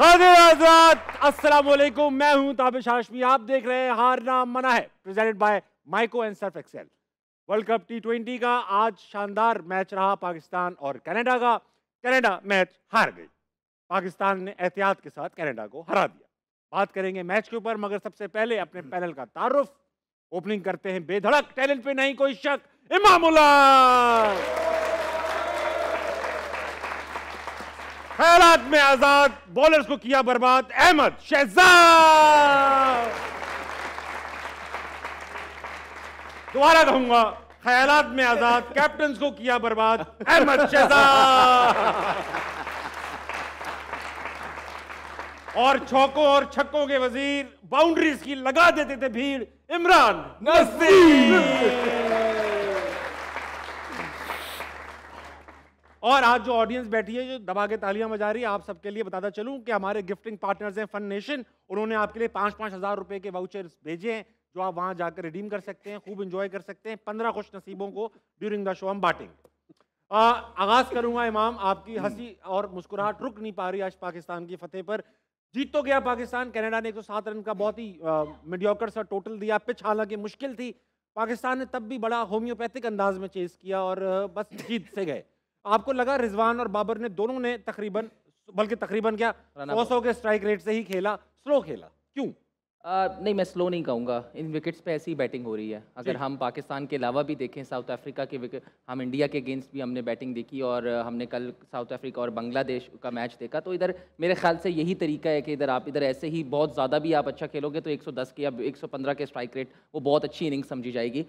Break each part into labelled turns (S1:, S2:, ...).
S1: हाजिर आजाद अस्सलाम वालेकुम मैं हूं ताबिश हाशमी आप देख रहे हैं Haarna Mana Hai presented by Mico and Surf Excel world cup T twenty का आज शानदार मैच रहा पाकिस्तान और कनाडा का कनाडा मैच हार गई पाकिस्तान ने एहतियात के साथ कनाडा को हरा दिया बात करेंगे मैच के ऊपर मगर सबसे पहले अपने पैनल का तारुफ ओपनिंग करते हैं बेधड़क टैलेंट पे नहीं कोई शक इमामुल्ला ख्याल में आजाद बॉलर्स को किया बर्बाद अहमद शहजाद दोबारा कहूंगा ख्यालात में आजाद कैप्टन को किया बर्बाद अहमद शहजाद और चौकों और छक्कों के वजीर बाउंड्रीज की लगा देते थे भीड़ इमरान नसीर और आज जो ऑडियंस बैठी है जो दबा के तालियां बजा रही है आप सबके लिए बताता चलूं कि हमारे गिफ्टिंग पार्टनर्स हैं फन नेशन उन्होंने आपके लिए पाँच पाँच हज़ार रुपये के वाउचर्स भेजे हैं जो आप वहां जाकर रिडीम कर सकते हैं खूब इंजॉय कर सकते हैं पंद्रह खुश नसीबों को ड्यूरिंग द शो हम बांटेंगे आगाज़ करूंगा इमाम आपकी हंसी और मुस्कुराहट रुक नहीं पा रही आज पाकिस्तान की फतेह पर जीत तो गया पाकिस्तान कनाडा ने एक सात रन का बहुत ही मिडियोकर सा टोटल दिया पिच हालांकि मुश्किल थी पाकिस्तान ने तब भी बड़ा होम्योपैथिक अंदाज में चेस किया और बस जीत से गए आपको लगा रिजवान और बाबर ने दोनों ने तकरीबन बल्कि तकरीबन क्या सौ सौ के स्ट्राइक रेट से ही खेला
S2: स्लो खेला क्यों आ, नहीं मैं स्लो नहीं कहूँगा इन विकेट्स पे ऐसी बैटिंग हो रही है अगर हम पाकिस्तान के अलावा भी देखें साउथ अफ्रीका के विकेट हम इंडिया के अगेंस्ट भी हमने बैटिंग देखी और हमने कल साउथ अफ्रीका और बांग्लादेश का मैच देखा तो इधर मेरे ख्याल से यही तरीका है कि इधर आप इधर ऐसे ही बहुत ज़्यादा भी आप अच्छा खेलोगे तो एक के या एक के स्ट्राइक रेट वो बहुत अच्छी इनिंग समझी जाएगी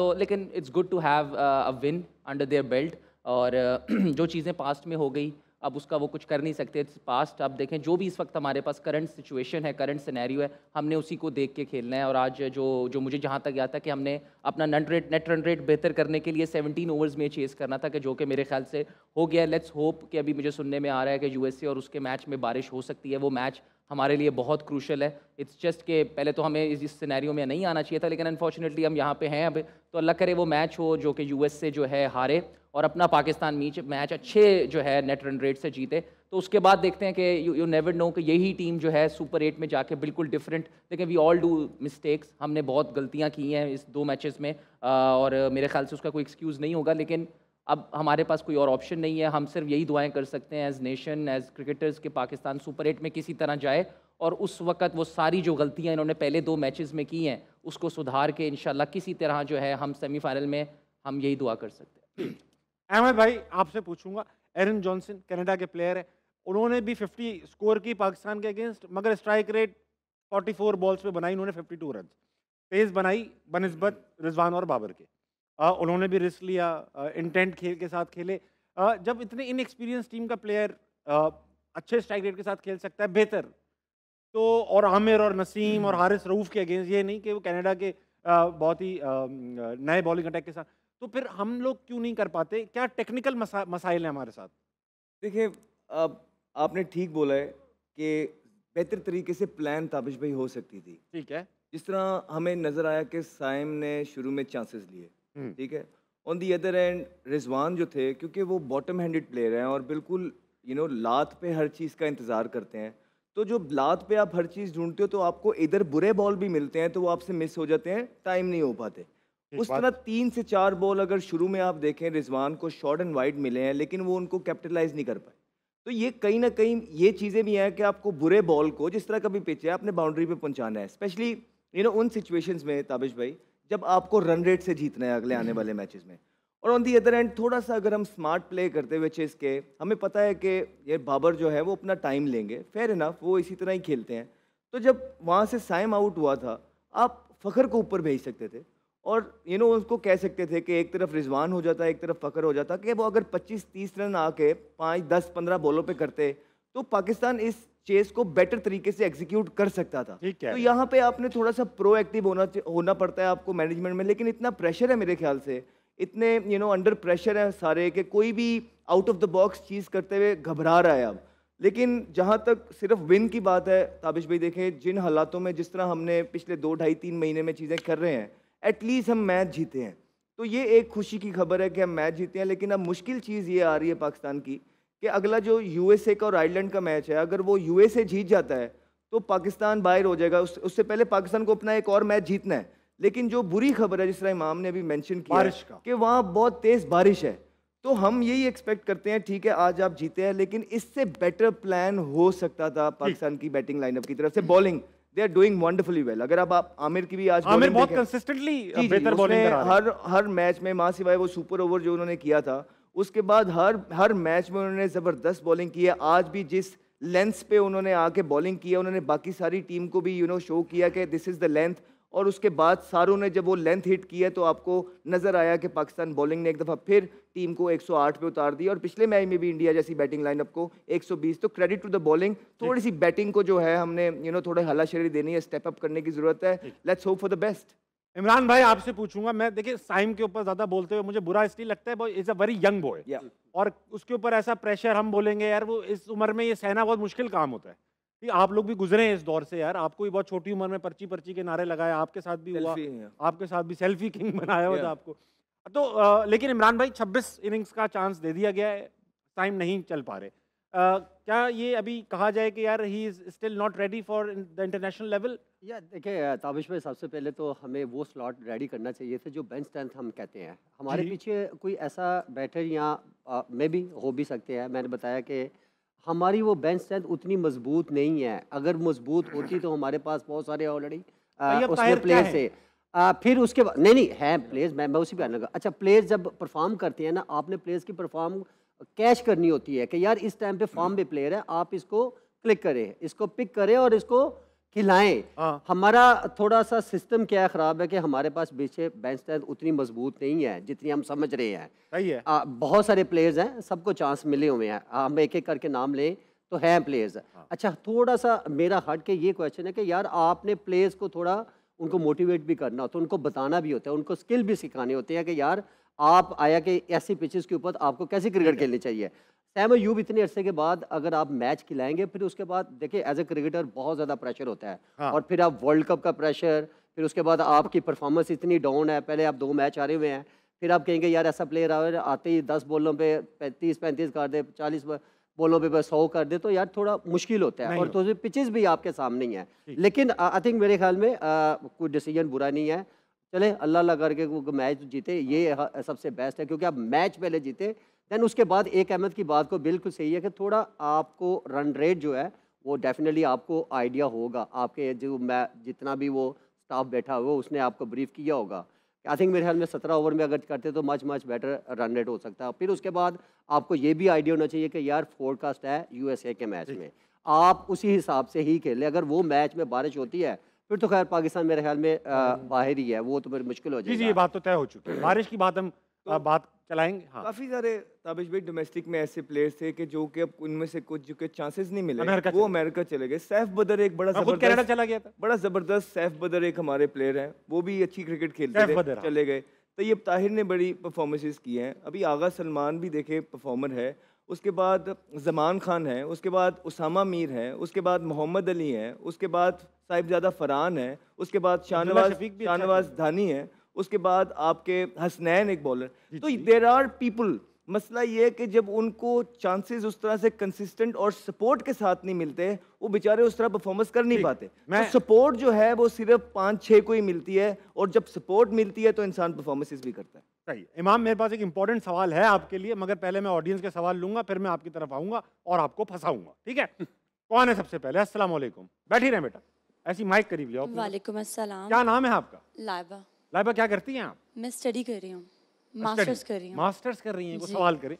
S2: तो लेकिन it's good to have a win under their belt और जो चीज़ें पास्ट में हो गई अब उसका वो कुछ कर नहीं सकते पास्ट आप देखें जो भी इस वक्त हमारे पास करंट सिचुएशन है करंट सिनेरियो है हमने उसी को देख के खेलना है और आज जो जो मुझे जहाँ तक याद था कि हमने अपना nut rate net run rate बेहतर करने के लिए 17 ओवर्स में चेस करना था कि जो कि मेरे ख्याल से हो गया लेट्स होप कि अभी मुझे सुनने में आ रहा है कि यू और उसके मैच में बारिश हो सकती है वो मैच हमारे लिए बहुत क्रूशल है इट्स जस्ट के पहले तो हमें इस, इस सिनेरियो में नहीं आना चाहिए था लेकिन अनफॉर्चुनेटली हम यहाँ पे हैं अब तो अल्लाह करे वो मैच हो जो कि यूएस से जो है हारे और अपना पाकिस्तान मीच मैच अच्छे जो है नेट रन रेट से जीते तो उसके बाद देखते हैं कि यू यू नेवर नो कि यही टीम जो है सुपर एट में जाके बिल्कुल डिफरेंट लेकिन वी ऑल डू मिस्टेक्स हमने बहुत गलतियां की हैं इस दो मैचेस में और मेरे ख्याल से उसका कोई एक्सक्यूज़ नहीं होगा लेकिन अब हमारे पास कोई और ऑप्शन नहीं है हम सिर्फ यही दुआएं कर सकते हैं एज नेशन एज क्रिकेटर्स के पाकिस्तान सुपर एट में किसी तरह जाए और उस वक्त वो सारी जो गलतियां इन्होंने पहले दो मैचेस में की हैं उसको सुधार के इन किसी तरह जो है हम सेमीफाइनल में हम यही दुआ कर सकते हैं अहमद भाई आपसे
S1: पूछूंगा एरन जॉनसन कनाडा के प्लेयर है उन्होंने भी 50 स्कोर की पाकिस्तान के अगेंस्ट मगर स्ट्राइक रेट 44 बॉल्स पे बनाई उन्होंने 52 रन पेस बनाई बनस्बत रिजवान और बाबर के आ, उन्होंने भी रिस्क लिया इंटेंट खेल के साथ खेले आ, जब इतने इनएक्सपीरियंस टीम का प्लेयर आ, अच्छे स्ट्राइक रेट के साथ खेल सकता है बेहतर तो और आमिर और नसीम और हारिस रऊफ के अगेंस्ट ये नहीं कि वो कनाडा के आ, बहुत ही नए बॉलिंग अटैक के साथ तो फिर हम लोग क्यों नहीं कर पाते क्या टेक्निकल मसा, मसाइल
S3: हैं हमारे साथ देखिए आप आपने ठीक बोला है कि बेहतर तरीके से प्लान ताबिश भाई हो सकती थी ठीक है जिस तरह हमें नज़र आया कि साइम ने शुरू में चांसेस लिए हम्म। ठीक है on the other end Rizwan जो थे क्योंकि वो बॉटम हैंडेड प्लेयर हैं और बिल्कुल यू नो लात पे हर चीज़ का इंतज़ार करते हैं तो जो लात पे आप हर चीज़ ढूंढते हो तो आपको इधर बुरे बॉल भी मिलते हैं तो वो आपसे मिस हो जाते हैं टाइम नहीं हो पाते उस तरह तीन से चार बॉल अगर शुरू में आप देखें रिजवान को शॉर्ट एंड वाइड मिले हैं लेकिन वो उनको कैपिटलाइज नहीं कर पाए तो ये कहीं ना कहीं ये चीज़ें भी हैं कि आपको बुरे बॉल को जिस तरह का भी पिच है आपने बाउंड्री पे पहुंचाना है स्पेशली यू नो उन सिचुएशंस में ताबिश भाई जब आपको रन रेट से जीतना है अगले आने वाले मैचेस में और ऑन दी अदर एंड थोड़ा सा अगर हम स्मार्ट प्ले करते हुए चेस के हमें पता है कि ये बाबर जो है वो अपना टाइम लेंगे फेयर इनफ वो इसी तरह ही खेलते हैं तो जब वहाँ से साइम आउट हुआ था आप फ़खर को ऊपर भेज सकते थे और यू you नो know, उसको कह सकते थे कि एक तरफ रिजवान हो जाता एक तरफ फ़खर हो जाता कि वो अगर 25-30 रन आके पाँच दस पंद्रह बॉलों पे करते तो पाकिस्तान इस चेस को बेटर तरीके से एग्जीक्यूट कर सकता था ठीक है तो यहाँ पे आपने थोड़ा सा प्रोएक्टिव होना होना पड़ता है आपको मैनेजमेंट में लेकिन इतना प्रेशर है मेरे ख्याल से इतने यू नो अंडर प्रेशर है सारे कि कोई भी आउट ऑफ द बॉक्स चीज़ करते हुए घबरा रहा है अब लेकिन जहाँ तक सिर्फ विन की बात है ताबिश भाई देखें जिन हालातों में जिस तरह हमने पिछले दो ढाई तीन महीने में चीज़ें कर रहे हैं एटलीस्ट हम मैच जीते हैं तो ये एक खुशी की खबर है कि हम मैच जीते हैं लेकिन अब मुश्किल चीज़ ये आ रही है पाकिस्तान की कि अगला जो यूएसए का और आयरलैंड का मैच है अगर वो यूएसए जीत जाता है तो पाकिस्तान बाहर हो जाएगा उस, उससे पहले पाकिस्तान को अपना एक और मैच जीतना है लेकिन जो बुरी खबर है जिस तरह इमाम ने अभी मैंशन किया बारिश का कि वहाँ बहुत तेज़ बारिश है तो हम यही एक्सपेक्ट करते हैं ठीक है आज आप जीते हैं लेकिन इससे बेटर प्लान हो सकता था पाकिस्तान की बैटिंग लाइनअप की तरफ से bowling they are doing wonderfully well अगर आप आमिर की भी आज आमिर बहुत
S1: कंसिस्टेंटली बेहतर बॉलिंग करा हर
S3: हर मैच में मां सिवाय वो सुपर ओवर जो उन्होंने किया था उसके बाद हर हर मैच में उन्होंने ज़बरदस्त बॉलिंग की है आज भी जिस लेंथ पे उन्होंने आके बॉलिंग किया उन्होंने बाकी सारी टीम को भी यू नो शो किया कि दिस इज़ द लेंथ और उसके बाद सारों ने जब वो लेंथ हिट की है तो आपको नज़र आया कि पाकिस्तान बॉलिंग ने एक दफ़ा फिर टीम को 108 पे उतार दिया और पिछले मैच में भी इंडिया जैसी बैटिंग लाइनअप को 120 तो क्रेडिट टू द बॉलिंग थोड़ी सी बैटिंग को जो है हमने यू नो हला हलाशेरी देनी है स्टेप अप करने की ज़रूरत है let's hope for the best Imran भाई आपसे
S1: पूछूंगा मैं देखिए साइम के ऊपर ज़्यादा बोलते हुए मुझे बुरा इसलिए लगता है is a very young boy और उसके ऊपर ऐसा प्रेशर हम बोलेंगे यार वो इस उम्र में ये सहना बहुत मुश्किल काम होता है ठीक आप लोग भी गुजरे हैं इस दौर से यार आपको भी बहुत छोटी उम्र में पर्ची पर्ची के नारे लगाए आपके साथ भी हुआ आपके साथ भी सेल्फी किंग बनाया हुआ था आपको तो आ, लेकिन इमरान भाई 26 इनिंग्स का चांस दे दिया गया है
S4: टाइम नहीं चल पा रहे आ, क्या ये अभी कहा जाए कि यार he is still not ready for the international level या देखिए ताबिश भाई सबसे पहले तो हमें वो स्लॉट रेडी करना चाहिए था जो बेंच स्ट्रेंथ हम कहते हैं हमारे पीछे कोई ऐसा बैटर या मे भी हो भी सकते हैं मैंने बताया कि हमारी वो बेंच स्ट्रेंथ उतनी मजबूत नहीं है अगर मजबूत होती तो हमारे पास बहुत सारे ऑलरेडी प्लेयर्स है आ, फिर उसके बाद नहीं नहीं है प्लेयर्स मैं मैं उसी पर आने लगा अच्छा प्लेयर्स जब परफॉर्म करते हैं ना आपने प्लेयर्स की परफॉर्म कैश करनी होती है कि यार इस टाइम पे फॉर्म हम्म। पे प्लेयर है आप इसको क्लिक करें इसको पिक करें और इसको हिलाएं हाँ। हमारा थोड़ा सा सिस्टम क्या खराब है कि हमारे पास पीछे बैंस स्टैंड उतनी मजबूत नहीं है जितनी हम समझ रहे हैं सही है आ, बहुत सारे प्लेयर्स हैं सबको चांस मिले हुए हैं हम एक एक करके नाम लें तो हैं प्लेयर्स हाँ। अच्छा थोड़ा सा मेरा हट के ये क्वेश्चन है कि यार आपने प्लेयर्स को थोड़ा उनको मोटिवेट भी करना होता है उनको बताना भी होता है उनको स्किल भी सिखाने होते हैं कि यार आप आया कि ऐसी पिचेस के ऊपर आपको कैसी क्रिकेट खेलनी चाहिए सैम अयूब इतने अरसे के बाद अगर आप मैच खिलाएंगे फिर उसके बाद देखिए एज ए क्रिकेटर बहुत ज़्यादा प्रेशर होता है हाँ। और फिर आप वर्ल्ड कप का प्रेशर फिर उसके बाद आपकी परफॉर्मेंस इतनी डाउन है पहले आप दो मैच आ रहे हुए हैं फिर आप कहेंगे यार ऐसा प्लेयर आते ही दस बॉलों पर पैंतीस पैंतीस कर दे चालीस बॉलों पर सौ कर दे तो यार थोड़ा मुश्किल होता है और तो पिचेज भी आपके सामने ही है लेकिन आई थिंक मेरे ख्याल में कोई डिसीजन बुरा नहीं है चले अल्लाह अल्लाह करके वो मैच जीते ये सबसे बेस्ट है क्योंकि आप मैच पहले जीते देन उसके बाद एक अहमद की बात को बिल्कुल सही है कि थोड़ा आपको रन रेट जो है वो डेफिनेटली आपको आइडिया होगा आपके जो मैं जितना भी वो स्टाफ बैठा हुआ उसने आपको ब्रीफ किया होगा आई थिंक मेरे ख्याल में सत्रह ओवर में अगर करते तो much much better run rate हो सकता है फिर उसके बाद आपको ये भी आइडिया होना चाहिए कि यार फोरकास्ट है यूएसए के मैच में आप उसी हिसाब से ही खेलें अगर वो मैच में बारिश होती है फिर तो खैर पाकिस्तान मेरे ख्याल में हम्म। बाहर ही है वो तो फिर मुश्किल हो जाएगी जी ये बात तो तय हो चुकी है बारिश की बात हम बात चलाएंगे हाँ
S3: काफ़ी सारे ताबिश भाई डोमेस्टिक में ऐसे प्लेयर्स थे कि जो कि अब उनमें से कुछ जो के चांसेस नहीं मिले अमेरिका वो अमेरिका चले गए सैफ बदर एक बड़ा हाँ, जबरदस्त कनाडा चला गया था बड़ा ज़बरदस्त सैफ बदर एक हमारे प्लेयर हैं वो भी अच्छी क्रिकेट खेलते थे हाँ। चले गए तैयब ताहिर ने बड़ी परफॉर्मेंसेस की हैं अभी आगा सलमान भी देखे परफॉर्मर है उसके बाद जमान खान है उसके बाद उसामा मीर है उसके बाद मोहम्मद अली हैं उसके बाद साहिबजादा फरहान है उसके बाद शाहनवाज अच्छा शाहनवाज धानी है उसके बाद आपके हसनैन एक बॉलर तो देर आर पीपल मसला ये है कि जब उनको चांसेस उस तरह से कंसिस्टेंट और सपोर्ट के साथ नहीं मिलते वो बेचारे उस तरह परफॉर्मेंस कर नहीं पाते तो मैं तो सपोर्ट जो है वो सिर्फ पाँच छः को ही मिलती है और जब सपोर्ट मिलती है तो इंसान परफॉर्मेंसेस भी करता है सही इमाम मेरे पास एक इंपॉर्टेंट सवाल है आपके लिए मगर पहले मैं ऑडियंस के सवाल
S1: लूंगा फिर मैं आपकी तरफ आऊँगा और आपको फंसाऊंगा ठीक है कौन है सबसे पहले असलम बैठी रहे बेटा ऐसी माइक करीब लिया
S3: क्या नाम है आपका लाइबा
S1: लाइबा क्या करती हैं आप
S3: मैं स्टडी कर रही हूँ मास्टर्स oh, कर रही हूँ
S1: मास्टर्स कर रही हैं वो सवाल करें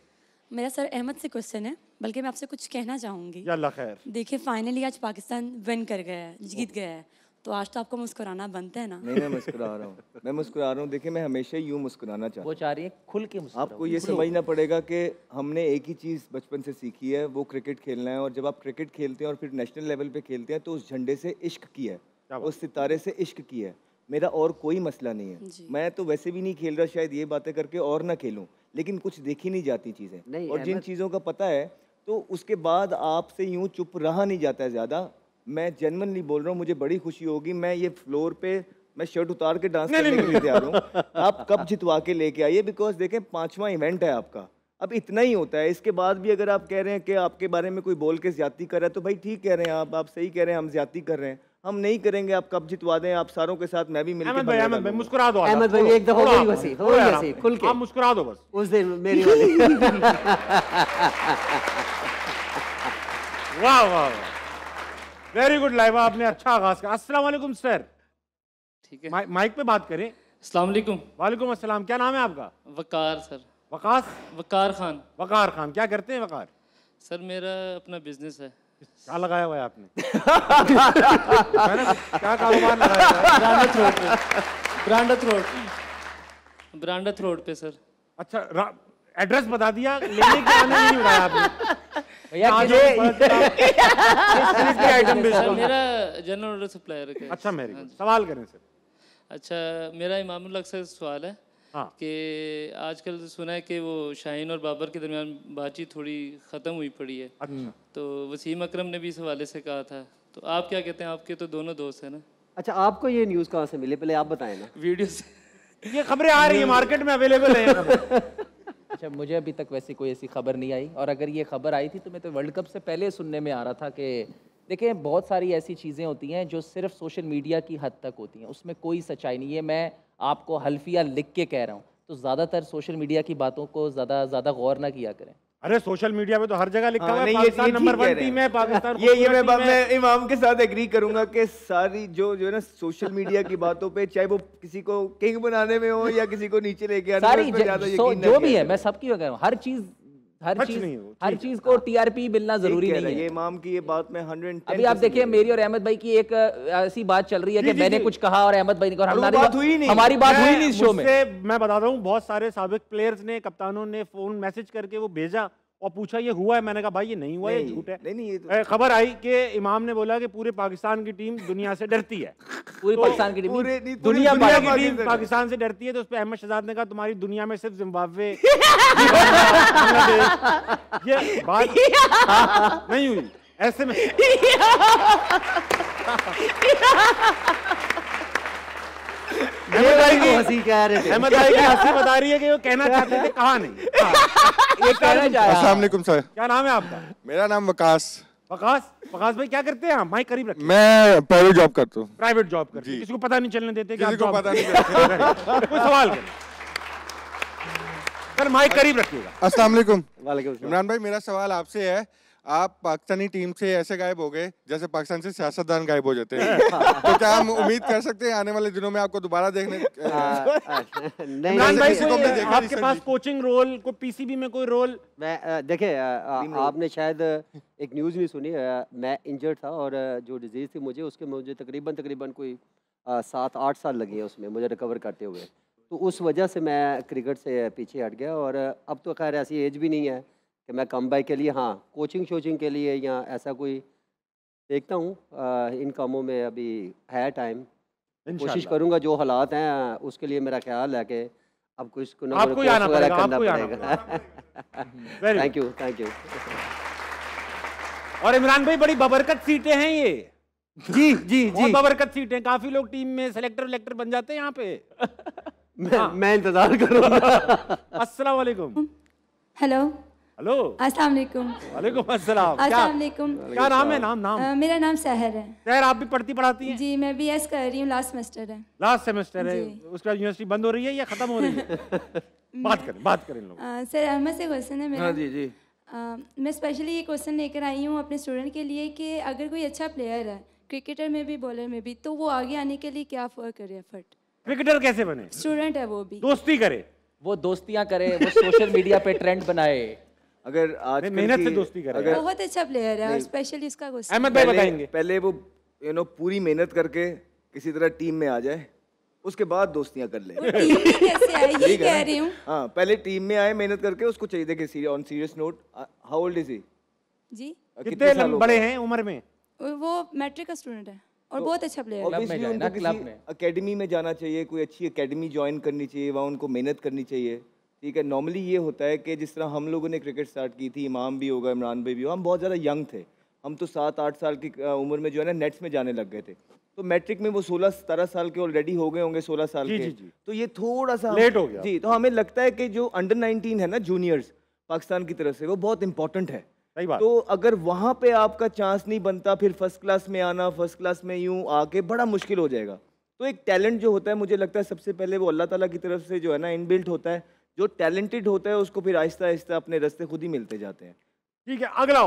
S1: मेरा सर अहमद से क्वेश्चन है बल्कि मैं आपसे कुछ कहना चाहूँगी खैर देखिए फाइनली आज पाकिस्तान विन कर गया है जीत गया है तो आज तो आपको मुस्कुराना बनता है ना नहीं मैं
S3: मुस्कुरा रहा हूँ मैं मुस्कुरा रहा हूँ देखिए मैं हमेशा यूँ मुस्कुराना चाहता हूँ वो चाह रही है खुल के मुस्कुरा आपको ये समझना पड़ेगा कि हमने एक ही चीज़ बचपन से सीखी है वो क्रिकेट खेलना है और जब आप क्रिकेट खेलते हैं और फिर नेशनल लेवल पे खेलते हैं तो उस झंडे से इश्क किया है उस सितारे से इश्क किया है मेरा और कोई मसला नहीं है मैं तो वैसे भी नहीं खेल रहा शायद ये बातें करके और ना खेलूँ लेकिन कुछ देखी नहीं जाती चीज़ें और जिन चीज़ों का पता है तो उसके बाद आपसे यूँ चुप रहा नहीं जाता है ज़्यादा मैं जनमनली बोल रहा हूँ मुझे बड़ी खुशी होगी मैं ये फ्लोर पे मैं शर्ट उतार के डांस करने के लिए तैयार हूँ आप कब जितवा के लेके आइए बिकॉज देखें पाँचवा इवेंट है आपका अब इतना ही होता है इसके बाद भी अगर आप कह रहे हैं कि आपके बारे में कोई बोल के ज्यादा कर रहा है तो भाई ठीक कह रहे हैं आप आप सही कह रहे हैं हम ज्यादा कर रहे हैं हम नहीं करेंगे आप कब जितवा दें आप सारों के साथ मैं भी मिलकर अहमद भाई अहमद भाई मुस्कुरा दो अहमद भाई एक दफा हो गई हो गई खुल के आप मुस्कुरा दो बस
S4: उस दिन मेरी वाली
S1: वाह वाह वेरी गुड लाइव आपने अच्छा आगाज किया अस्सलाम वालेकुम सर ठीक है माइक पे बात करें अस्सलाम वालेकुम वालेकुम अस्सलाम क्या नाम है आपका वकार सर वकास वकार खान वकार खान क्या करते हैं वकार सर मेरा अपना बिजनेस है क्या लगाया हुआ है आपने क्या कारोबार लगाया
S4: ब्रांडथ रोड पे
S1: रोड रोड पे सर अच्छा एड्रेस बता दिया लेने के आने नहीं
S2: बताया आपने भैया मेरा जनरल सप्लायर
S1: अच्छा मेरी हाँ सवाल करें सर
S2: अच्छा मेरा इमामुल अक्सर सवाल है हाँ। कि आजकल तो सुना है कि वो शाहीन और बाबर के दरमियान बातचीत थोड़ी ख़त्म हुई पड़ी है अच्छा। तो वसीम अकरम ने भी इस हवाले से कहा था तो आप क्या कहते
S1: हैं आपके तो दोनों दोस्त हैं ना
S4: अच्छा आपको ये न्यूज़ कहाँ से मिले पहले आप बताएं ना वीडियो से ये खबरें आ रही हैं मार्केट में अवेलेबल है अच्छा मुझे अभी तक वैसी कोई ऐसी खबर नहीं आई
S2: और अगर ये खबर आई थी तो मैं तो वर्ल्ड कप से पहले सुनने में आ रहा था कि देखें बहुत सारी ऐसी चीज़ें होती हैं जो सिर्फ सोशल मीडिया की हद तक होती हैं उसमें कोई सच्चाई नहीं है मैं आपको हल्फिया लिख के कह रहा हूँ तो ज़्यादातर सोशल मीडिया की बातों को ज़्यादा ज़्यादा गौर ना किया करें अरे
S1: सोशल
S3: मीडिया पे तो हर जगह
S1: लिखा हाँ, हुआ है पाकिस्तान नंबर वन टीम है पाकिस्तान ये ये मैं मैं
S3: इमाम के साथ एग्री करूंगा कि सारी जो जो है ना सोशल मीडिया की बातों पे चाहे वो किसी को किंग बनाने में हो या किसी को नीचे लेके आने में ज्यादा यकीन जो भी है मैं
S2: सबकी हर चीज हर चीज हर चीज को टीआरपी मिलना जरूरी नहीं है ये
S3: इमाम की ये बात में हंड्रेड अभी आप देखिए मेरी और
S2: अहमद भाई की एक ऐसी बात चल रही है कि मैंने कुछ कहा और अहमद भाई ने कहा हमारी बात हुई नहीं हमारी बात हुई नहीं शो में
S1: मैं बता रहा हूँ बहुत सारे सबक प्लेयर्स ने कप्तानों ने फोन मैसेज करके वो भेजा और पूछा ये हुआ है मैंने कहा भाई ये नहीं हुआ ये झूठ है नहीं नहीं ये तो... खबर आई कि इमाम ने बोला कि पूरे पाकिस्तान की टीम दुनिया से डरती है पूरे तो पाकिस्तान की टीम पूरे, पूरे दुनिया, दुनिया की टीम पाकिस्तान से डरती है तो उस पर अहमद शहजाद ने कहा तुम्हारी दुनिया में सिर्फ जिम्बाब्वे ये बात नहीं हुई ऐसे में
S4: कहा नहीं
S1: हाँ। है आपका मेरा नाम वकास वकास वकास भाई क्या करते हैं करीब रखते मैं प्राइवेट जॉब करता हूँ प्राइवेट जॉब करते किसी को पता नहीं चलने देते किसी को पता नहीं सवाल माइक करीब रखिएगा अस्सलाम वालेकुम इमरान भाई मेरा सवाल आपसे है आप पाकिस्तानी टीम से ऐसे गायब हो गए जैसे पाकिस्तान से सियासतदान गायब हो जाते हैं हाँ। तो क्या हम उम्मीद कर सकते हैं आने वाले दिनों में आपको दोबारा देखने हाँ, हाँ, आपके पास कोचिंग रोल को पीसीबी में कोई रोल
S4: मैं देखे आपने शायद एक न्यूज़ नहीं सुनी मैं इंजर्ड था और जो डिजीज़ थी मुझे उसके मुझे तकरीबन तकरीबन कोई सात आठ साल लगे हैं उसमें मुझे रिकवर करते हुए तो उस वजह से मैं क्रिकेट से पीछे हट गया और अब तो खैर ऐसी एज भी नहीं है कि मैं कम बाई के लिए हाँ कोचिंग शोचिंग के लिए या ऐसा कोई देखता हूँ इन कामों में अभी है टाइम कोशिश करूँगा जो हालात हैं उसके लिए मेरा ख्याल है कि अब कुछ को ना आपको आना पड़ेगा करना पड़ेगा थैंक यू थैंक यू और इमरान भाई बड़ी बबरकत सीटें हैं ये
S1: जी जी जी बबरकत सीटें काफी लोग टीम में सेलेक्टर विलेक्टर बन जाते हैं यहाँ पे मैं, हाँ। मैं इंतजार करूंगा असल हेलो हेलो
S3: अस्सलाम वालेकुम
S1: वालेकुम अस्सलाम अस्सलाम
S3: वालेकुम क्या नाम है नाम नाम आ, मेरा नाम सहर है सहर आप भी पढ़ती पढ़ाती हैं जी मैं बीएस कर रही हूँ लास्ट सेमेस्टर है
S1: लास्ट सेमेस्टर है उसके बाद यूनिवर्सिटी बंद हो रही है या खत्म हो रही है
S3: बात करें बात करें लोग सर अहमद से क्वेश्चन है मेरा हाँ, जी जी मैं स्पेशली ये क्वेश्चन लेकर आई हूँ अपने स्टूडेंट के लिए कि अगर कोई अच्छा प्लेयर है क्रिकेटर में भी बॉलर में भी तो वो आगे आने के लिए क्या करे एफर्ट
S2: क्रिकेटर कैसे बने
S3: स्टूडेंट है वो भी
S2: दोस्ती करे वो दोस्तियां करे वो सोशल मीडिया पे ट्रेंड बनाए अगर आज
S3: मेहनत से दोस्ती कर अगर बहुत अच्छा प्लेयर है और स्पेशली इसका गुस्सा अहमद भाई बताएंगे पहले वो यू नो पूरी मेहनत करके किसी तरह टीम में आ जाए उसके बाद दोस्तियां कर ले कैसे कह रही हूँ हाँ पहले टीम में आए मेहनत करके उसको चाहिए देखिए on serious note how old is he जी कितने बड़े हैं उम्र में वो मैट्रिक का स्टूडेंट है और तो बहुत अच्छा प्लेयर है अकेडमी में जाना चाहिए कोई अच्छी अकेडमी ज्वाइन करनी चाहिए वहाँ उनको मेहनत करनी चाहिए ठीक है नॉर्मली ये होता है कि जिस तरह हम लोगों ने क्रिकेट स्टार्ट की थी इमाम भी होगा इमरान भाई भी हो हम बहुत ज़्यादा यंग थे हम तो सात आठ साल की उम्र में जो है ना नेट्स में जाने लग गए थे तो मैट्रिक में वो सोलह सतारह साल के ऑलरेडी हो गए होंगे सोलह साल जी, के जी, जी. तो ये थोड़ा सा लेट हो गया जी तो हमें लगता है कि जो अंडर नाइनटीन है ना जूनियर्स पाकिस्तान की तरफ से वो बहुत इंपॉर्टेंट है सही बात तो अगर वहाँ पे आपका चांस नहीं बनता फिर फर्स्ट क्लास में आना फर्स्ट क्लास में यूँ आके बड़ा मुश्किल हो जाएगा तो एक टैलेंट जो होता है मुझे लगता है सबसे पहले वो अल्लाह ताला की तरफ से जो है ना इनबिल्ट होता है जो टैलेंटेड होता है उसको फिर आहिस्ता आहिस्ता अपने रास्ते खुद ही मिलते जाते हैं ठीक है अगला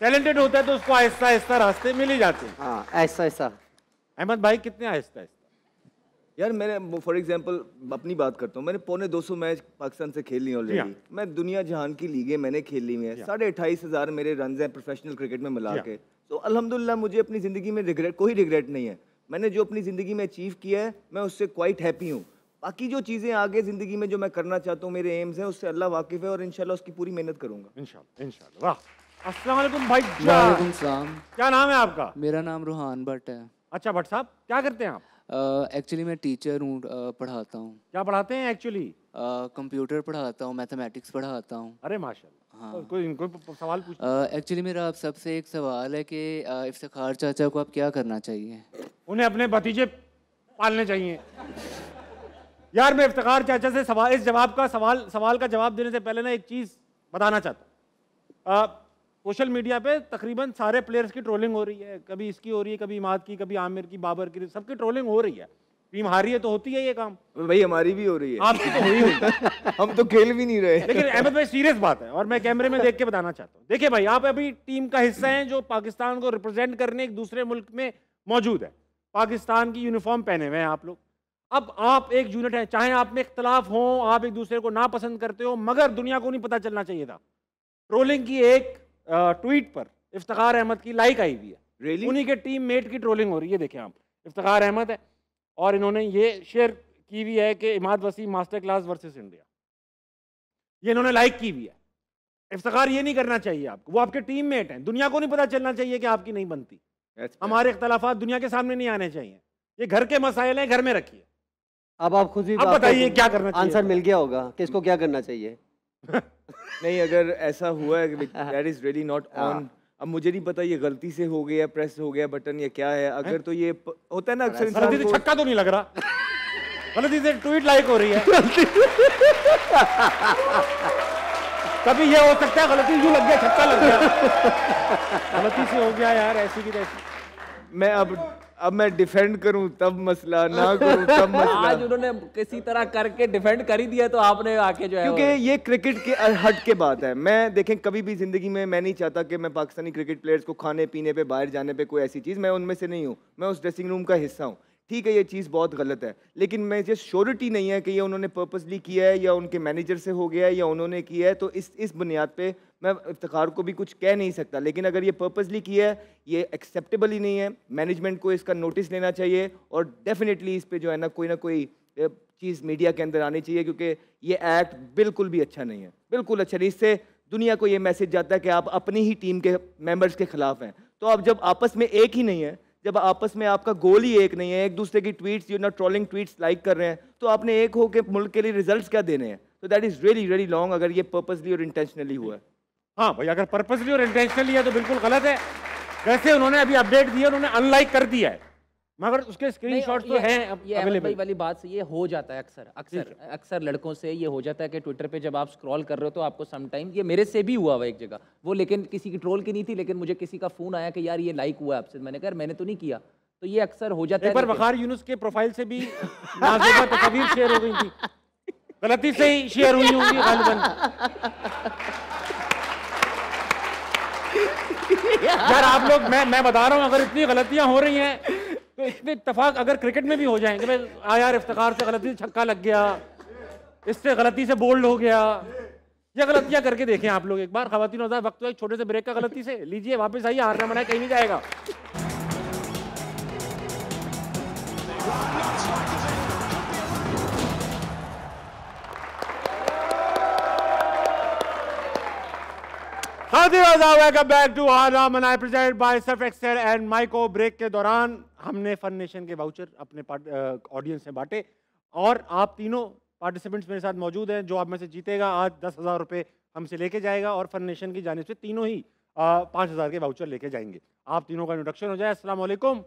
S3: टैलेंटेड होता है तो उसको आहिस्ता आहिस्ता रास्ते मिल ही जाते हैं हाँ ऐसा ऐसा अहमद भाई कितने आहिस्ता आहिस्ता यार मैंने फॉर एग्जांपल अपनी बात करता हूँ मैंने पौने 200 मैच पाकिस्तान से खेल ली ऑलरेडी हाँ। मैं दुनिया जहान की लीगें मैंने खेल ली हैं हाँ। साढ़े अट्ठाईस हज़ार मेरे रन हैं प्रोफेशनल क्रिकेट में मिला हाँ। के तो अल्हम्दुलिल्लाह मुझे अपनी ज़िंदगी में रिग्रेट कोई रिग्रेट नहीं है मैंने जो अपनी ज़िंदगी में अचीव किया है मैं उससे क्वाइट हैप्पी हूँ बाकी जो चीज़ें आगे ज़िंदगी में जो मैं करना चाहता हूँ मेरे एम्स हैं उससे अल्लाह वाकिफ़ है और इनशाला उसकी पूरी मेहनत करूँगा भाई
S1: क्या नाम है आपका मेरा नाम रूहान भट्ट है अच्छा भट्ट साहब क्या करते हैं आप एक्चुअली uh, मैं टीचर हूँ uh, पढ़ाता हूँ क्या पढ़ाते हैं एक्चुअली कंप्यूटर uh, पढ़ाता हूँ मैथमेटिक्स पढ़ाता हूँ अरे माशा हाँ तो कोई सवाल पूछ
S2: एक्चुअली मेरा आप सबसे एक सवाल है कि इफ्तार चाचा को आप क्या करना चाहिए
S1: उन्हें अपने भतीजे पालने चाहिए यार मैं इफ्तार चाचा से सवाल इस जवाब का सवाल सवाल का जवाब देने से पहले ना एक चीज़ बताना चाहता हूँ सोशल मीडिया पे तकरीबन सारे प्लेयर्स की ट्रोलिंग हो रही है कभी इसकी हो रही है कभी इमाद की कभी आमिर की बाबर की सबकी ट्रोलिंग हो रही है टीम हारी है तो होती है ये काम
S3: भाई हमारी भी हो रही है आपकी तो हुई हुई हम तो खेल भी नहीं रहे लेकिन अहमद
S1: भाई सीरियस बात है और मैं कैमरे में देख के बताना चाहता हूँ देखिए भाई आप अभी टीम का हिस्सा हैं जो पाकिस्तान को रिप्रेजेंट करने एक दूसरे मुल्क में मौजूद है पाकिस्तान की यूनिफॉर्म पहने हुए हैं आप लोग अब आप एक यूनिट है चाहे आप में इख्तलाफ हो आप एक दूसरे को ना पसंद करते हो मगर दुनिया को नहीं पता चलना चाहिए था ट्रोलिंग की एक ट्वीट पर इफ्तार अहमद की लाइक आई हुई है really? उन्हीं के टीम मेट की ट्रोलिंग हो रही है देखें आप इफ्तार अहमद है और इन्होंने ये शेयर की हुई है कि Imad Wasim master class versus India ये इन्होंने लाइक की हुई है इफ्तार ये नहीं करना चाहिए आपको वो आपके टीम मेट हैं दुनिया को नहीं पता चलना चाहिए कि आपकी नहीं बनती हमारे इख्तलाफा दुनिया के सामने नहीं आने चाहिए ये घर के मसाइल हैं घर में रखिए अब आप खुद ही अब बताइए क्या
S4: करना चाहिए आंसर मिल गया होगा कि इसको क्या करना चाहिए नहीं अगर ऐसा हुआ है
S3: that is really not on अब मुझे नहीं पता ये गलती से हो गया प्रेस हो गया बटन या क्या है अगर है? तो ये प... होता है ना अक्सर इंसान को छक्का तो नहीं लग रहा गलती से ट्वीट लाइक हो रही है
S1: कभी ये हो सकता है गलती से लग गया
S2: छक्का
S3: लग गया गलती से हो गया यार ऐसी की ऐसी मैं अब अब मैं डिफेंड करूं तब मसला ना करूं तब मसला आज
S2: उन्होंने किसी तरह करके डिफेंड कर ही दिया तो आपने आके जो है क्योंकि
S3: ये क्रिकेट के हट के बात है मैं देखें कभी भी जिंदगी में मैं नहीं चाहता कि मैं पाकिस्तानी क्रिकेट प्लेयर्स को खाने पीने पे बाहर जाने पे कोई ऐसी चीज़ मैं उनमें से नहीं हूँ मैं उस ड्रेसिंग रूम का हिस्सा हूँ ठीक है ये चीज़ बहुत गलत है लेकिन मैं ये श्योरिटी नहीं है कि ये उन्होंने पर्पसली किया है या उनके मैनेजर से हो गया है या उन्होंने किया है तो इस इस बुनियाद पे मैं इफ्तार को भी कुछ कह नहीं सकता लेकिन अगर ये पर्पसली किया है ये एक्सेप्टेबल ही नहीं है मैनेजमेंट को इसका नोटिस लेना चाहिए और डेफिनेटली इस पर जो है ना कोई ना कोई चीज़ मीडिया के अंदर आनी चाहिए क्योंकि ये एक्ट बिल्कुल भी अच्छा नहीं है बिल्कुल अच्छा नहीं इससे दुनिया को ये मैसेज जाता है कि आप अपनी ही टीम के मेम्बर्स के ख़िलाफ़ हैं तो अब जब आपस में एक ही नहीं है जब आपस में आपका गोल ही एक नहीं है एक दूसरे की ट्वीट्स यू ना ट्रोलिंग ट्वीट्स लाइक कर रहे हैं तो आपने एक होकर मुल्क के लिए रिजल्ट क्या देने हैं तो that is really really long अगर ये पर्पजली और इंटेंशनली हुआ है हाँ भाई अगर पर्पजली और इंटेंशनली है तो बिल्कुल गलत है वैसे उन्होंने अभी अपडेट दिया उन्होंने अनलाइक कर दिया
S2: है मगर उसके स्क्रीनशॉट तो हैं अवेलेबल वाली बात से ये हो जाता है अक्सर अक्सर अक्सर लड़कों से ये हो जाता है कि ट्विटर पे जब आप स्क्रॉल कर रहे हो तो आपको सम टाइम ये मेरे से भी हुआ हुआ एक जगह वो लेकिन किसी की ट्रोल की नहीं थी लेकिन मुझे किसी का फ़ोन आया कि यार ये लाइक हुआ है आपसे मैंने कहा मैंने तो नहीं किया तो ये अक्सर हो जाता है एक बार यूनुस के प्रोफाइल से भी तस्वीर तो शेयर हो गई थी गलती
S1: से ही शेयर हुई होगी यार आप लोग मैं मैं बता रहा हूँ अगर इतनी गलतियां हो रही हैं इतफाक अगर क्रिकेट में भी हो जाएंगे मैं आ यार इफ्तार से गलती से छक्का लग गया इससे गलती से बोल्ड हो गया ये गलतियां करके देखें आप लोग एक बार खातिन हजार वक्त एक तो छोटे से ब्रेक का गलती से लीजिए वापस आइए हारना मनाए कहीं नहीं जाएगा खातिर वेलकम बैक टू हारा मनाई present by Surf Excel and Mico break के दौरान हमने फन नेशन के वाउचर अपने ऑडियंस में बांटे और आप तीनों पार्टिसिपेंट्स मेरे साथ मौजूद हैं जो आप में से जीतेगा आज दस हज़ार रुपये हमसे लेके जाएगा और फन नेशन की जाने से तीनों ही पाँच हज़ार के वाउचर लेके जाएंगे आप तीनों का इंट्रोडक्शन हो जाए असलम वालेकुम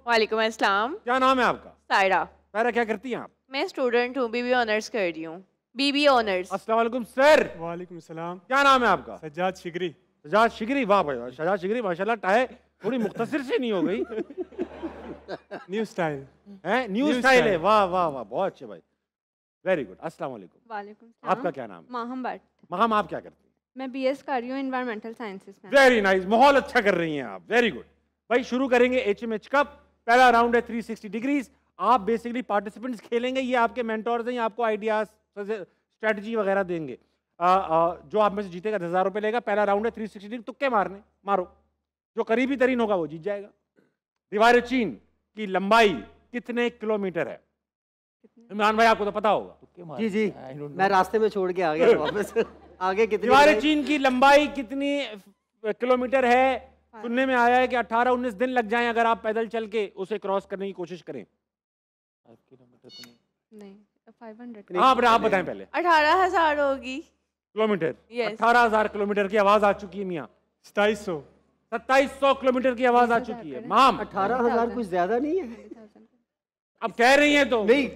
S1: असलम क्या नाम है आपका
S3: सायरा सायरा क्या करती हैं आप मैं स्टूडेंट हूँ बीबी ऑनर्स कर रही हूँ बीबी ऑनर्स
S1: अस्सलाम वालेकुम सर वालेकुम सलाम क्या नाम है आपका सज्जाद शिगरी सज्जाद शिगरी वाह भाई सज्जाद शिगरी माशाल्लाह टाई थोड़ी मुख्तसर से नहीं हो गई न्यू स्टाइल है न्यू स्टाइल है वाह वाह वाह बहुत अच्छे भाई वेरी गुड अस्सलाम वालेकुम वालेकुम आपका क्या नाम माहम भट्ट माहम आप क्या करती हैं मैं बीएस कर रही हूं एनवायरमेंटल साइंसेस में वेरी नाइस माहौल अच्छा कर रही हैं आप वेरी गुड भाई शुरू करेंगे एचएमएच कप पहला राउंड है 360 डिग्रीज आप बेसिकली पार्टिसिपेंट्स खेलेंगे ये आपके मेंटोर्स हैं ये आपको आइडियाज स्ट्रेटजी वगैरह देंगे आ, आ, जो आप में से जीतेगा दस हज़ार रुपए लेगा पहला राउंड है थ्री सिक्सटी डिग्री तुक्के मारने मारो जो करीबी तरीन होगा वो जीत जाएगा दीवार चीन की लंबाई कितने किलोमीटर है इमरान भाई आपको तो पता होगा
S4: जी जी मैं रास्ते में छोड़ के आ गया वापस आगे कितनी दीवार
S1: चीन की लंबाई कितनी किलोमीटर है हाँ। सुनने में आया है कि 18-19 दिन लग जाएं अगर आप पैदल चल के उसे क्रॉस करने की कोशिश करें तो
S2: नहीं हाँ, आप आप बताएं पहले
S3: अठारह हजार होगी
S1: किलोमीटर अठारह हजार किलोमीटर की आवाज आ चुकी है मियाँ सताइस सौ सत्ताईस सौ किलोमीटर की आवाज आ चुकी है माम अठारह हजार कुछ ज्यादा नहीं है
S4: अब कह रही है तो नहीं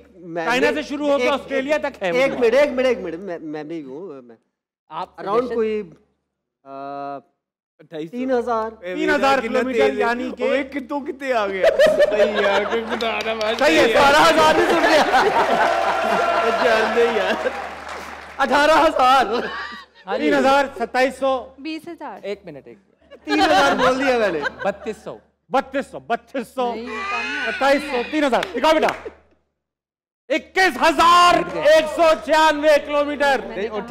S4: चाइना से शुरू होकर ऑस्ट्रेलिया तक है एक मिनट एक मिनट एक मिनट मैं भी हूँ आप अराउंड कोई तीन हजार तीन हजार किलोमीटर यानी कि एक तो कितने आ सही
S3: यार तो सही है बारह हजार भी सुन
S1: अठारह हजार हाँ तीन हजार
S2: सत्ताईस सौ बीस हजार एक मिनट एक तीन हजार बोल दिया
S1: मैंने बत्तीस सौ बत्तीस सौ बत्तीस सौ सत्ताईस सौ तीन हजार दिखाओ बेटा इक्कीस हजार एक सौ छियानवे किलोमीटर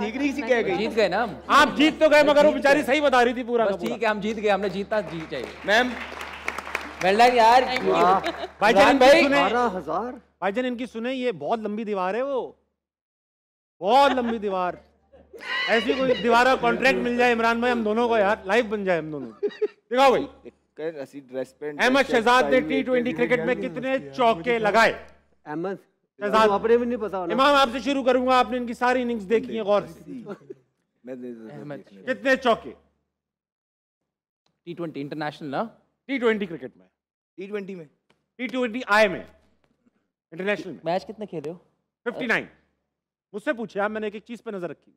S1: ठीक नहीं सी कह गई जीत गए ना आप जीत तो गए मगर वो बेचारी सही बता रही थी पूरा ठीक है हम जीत गए हमने जीता जीत जाए मैम वेल यार
S4: भाईजान भाई बारह हजार
S1: भाईजान इनकी सुने ये बहुत लंबी दीवार है वो बहुत लंबी दीवार ऐसी कोई दीवार कॉन्ट्रैक्ट मिल जाए इमरान भाई हम दोनों को यार लाइफ बन जाए हम दोनों दिखाओ
S3: भाई अहमद शहजाद ने टी ट्वेंटी क्रिकेट में कितने चौके लगाए अहमद शहजाद अपने भी नहीं पता इमाम
S1: आपसे शुरू करूंगा आपने इनकी सारी इनिंग्स देखी है गौर से कितने चौके
S2: टी ट्वेंटी इंटरनेशनल ना टी ट्वेंटी क्रिकेट में टी ट्वेंटी में टी ट्वेंटी आई में इंटरनेशनल मैच कितने खेले हो फिफ्टी नाइन मुझसे
S1: पूछे आप मैंने एक एक चीज पे नजर रखी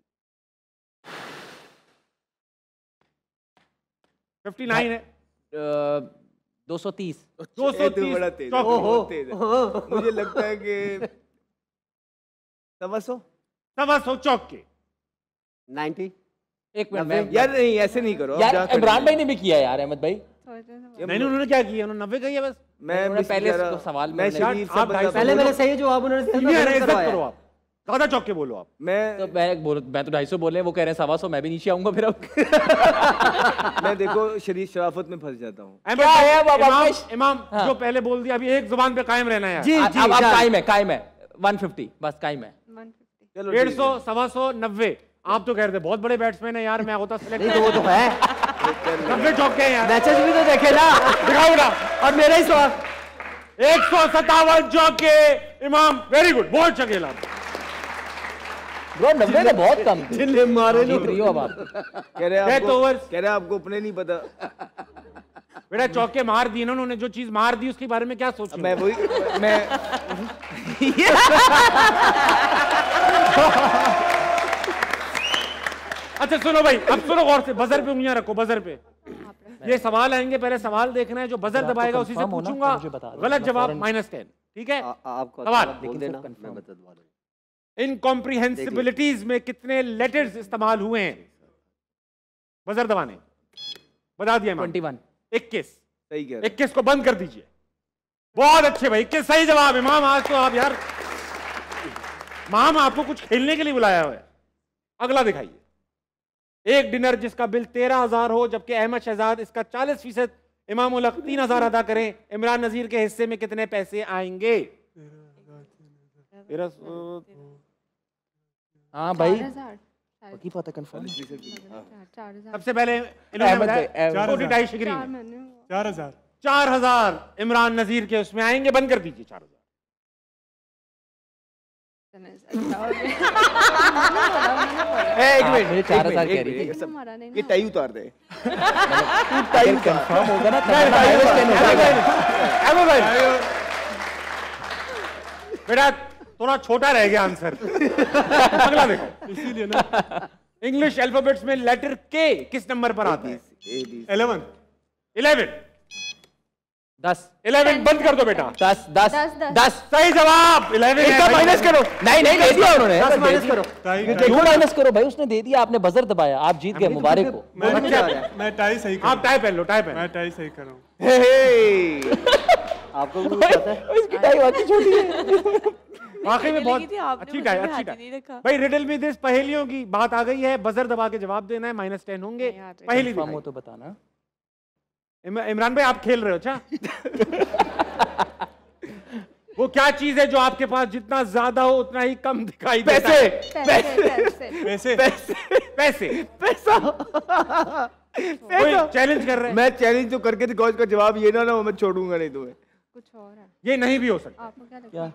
S2: फिफ्टी नाइन है दो सौ तीस
S1: दो सौ तो
S3: तीस मुझे लगता है कि सवा सौ सवा सौ चौक के एक मिनट यार नहीं ऐसे नहीं करो
S1: इमरान भाई ने
S2: भी किया यार अहमद भाई मैंने उन्होंने क्या
S1: किया उन्होंने नब्बे कही है बस मैं पहले सवाल मैं पहले पहले सही
S2: उन्होंने करो
S1: आप चौक के बोलो आप
S2: मैं तो मैं बोल मैं तो ढाई सौ बोले वो कह रहे हैं सवा सौ मैं भी नीचे आऊंगा फिर अब
S1: मैं देखो
S3: शरीफ शराफत में फंस जाता हूँ
S1: इमाम, हाँ। जो पहले बोल दिया अभी एक जुबान पे
S2: कायम रहना है जी, जी, अब कायम है कायम है 150 बस कायम है
S1: डेढ़ सौ सवा सौ नब्बे आप तो कह रहे थे बहुत बड़े बैट्समैन है यार मैं होता सिलेक्ट नहीं तो वो तो है
S3: नब्बे
S1: चौके हैं मैचेस भी तो देखे ना दिखाओ ना और मेरा ही सवाल एक सौ सतावन चौके इमाम वेरी गुड बहुत चकेला
S4: ब्रो नब्बे तो बहुत कम चिल्ले मारे नहीं रही हो अब आप कह रहे हैं आपको
S1: ओवर्स कह रहे हैं आपको अपने नहीं पता बेटा चौके मार दिए ना उन्होंने जो चीज मार दी उसके बारे में क्या सोच मैं वही मैं अच्छा सुनो भाई अब सुनो गौर से बजर पे उंगलियां रखो बजर पे ये सवाल आएंगे पहले सवाल देखना है जो बजर दबाएगा उसी से पूछूंगा गलत जवाब माइनस टेन ठीक है आपको सवाल इनकॉम्प्रीहेंसिबिलिटीज में कितने लेटर्स इस्तेमाल हुए हैं बजर दवा ने बता दिया ट्वेंटी वन इक्कीस इक्कीस को बंद कर दीजिए बहुत अच्छे भाई इक्कीस सही जवाब है माम आज तो आप यार माम आपको कुछ खेलने के लिए बुलाया हुआ है अगला दिखाइए एक डिनर जिसका बिल तेरह हजार हो जबकि अहमद शहजाद इसका चालीस फीसद इमाम उलक तीन हजार अदा करें इमरान नजीर के हिस्से में कितने पैसे आएंगे तेरह हाँ भाई
S3: पक्की पता कंफर्म सबसे पहले
S1: इन्होंने चार हजार इमरान नजीर के उसमें आएंगे बंद कर दीजिए चार हजार
S4: अच्छा ये टाई उतार दे मतलब
S3: टाई कंफर्म होगा ना तो
S1: बेटा थोड़ा छोटा रह गया आंसर अगला देखो इसीलिए ना इंग्लिश अल्फाबेट्स में लेटर के किस नंबर पर आता है इलेवन इलेवन दस इलेवन बंद कर दो बेटा दस दस
S4: दस
S2: सही
S1: जवाब इलेवन
S4: इसका माइनस करो नहीं नहीं दे दिया उन्होंने दस माइनस करो क्यों माइनस
S2: करो भाई उसने दे दिया आपने बजर दबाया आप जीत गए तो मुबारक
S4: को मैं
S1: टाई सही आप टाई पहन लो टाई पहन मैं टाई सही कर रहा हूँ आपको भी पता है इसकी टाई वाकई छोटी है वाकई में बहुत अच्छी टाइम अच्छी टाइम भाई रिडल में दिस पहेलियों की बात आ गई है बजर दबा के जवाब देना है माइनस टेन होंगे पहली हो तो बताना इमरान भाई आप खेल रहे हो अच्छा वो क्या चीज है जो आपके पास जितना ज्यादा हो उतना ही कम दिखाई पैसे
S4: पैसे
S3: पैसे पैसे
S4: पैसा चैलेंज कर रहे हैं
S3: मैं चैलेंज तो करके दिखाओ इसका जवाब ये ना ना मैं छोड़ूंगा नहीं तुम्हें कुछ
S1: और है ये नहीं भी हो सकता आपको क्या लगता है